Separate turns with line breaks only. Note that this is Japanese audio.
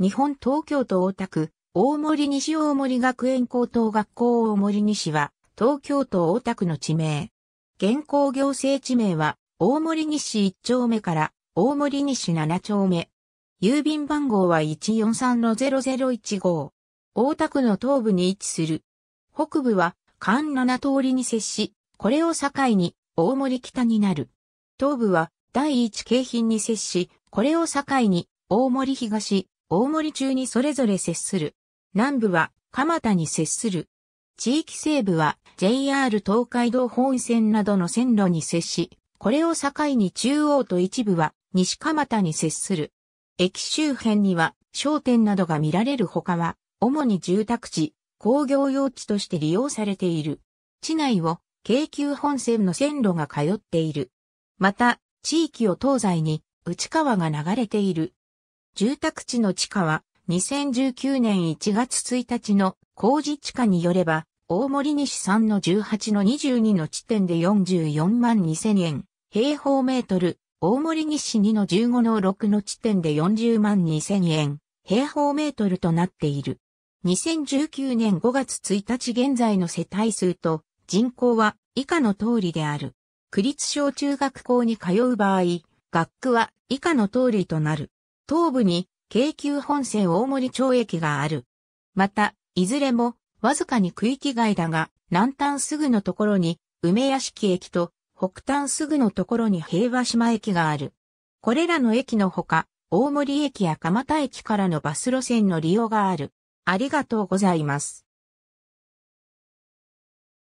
日本東京都大田区、大森西大森学園高等学校大森西は、東京都大田区の地名。現行行政地名は、大森西1丁目から大森西7丁目。郵便番号は143-0015号。大田区の東部に位置する。北部は関7通りに接し、これを境に大森北になる。東部は第1京浜に接し、これを境に大森東、大森中にそれぞれ接する。南部は蒲田に接する。地域西部は JR 東海道本線などの線路に接し、これを境に中央と一部は西蒲田に接する。駅周辺には商店などが見られるほかは、主に住宅地、工業用地として利用されている。地内を京急本線の線路が通っている。また、地域を東西に内川が流れている。住宅地の地価は2019年1月1日の工事地価によれば、大森西3の18の22の地点で44万2000円、平方メートル、大森西2の15の6の地点で40万2000円、平方メートルとなっている。2019年5月1日現在の世帯数と人口は以下の通りである。区立小中学校に通う場合、学区は以下の通りとなる。東部に京急本線大森町駅がある。また、いずれもわずかに区域外だが、南端すぐのところに梅屋敷駅と北端すぐのところに平和島駅がある。これらの駅のほか、大森駅や蒲田駅からのバス路線の利用がある。ありがとうございます。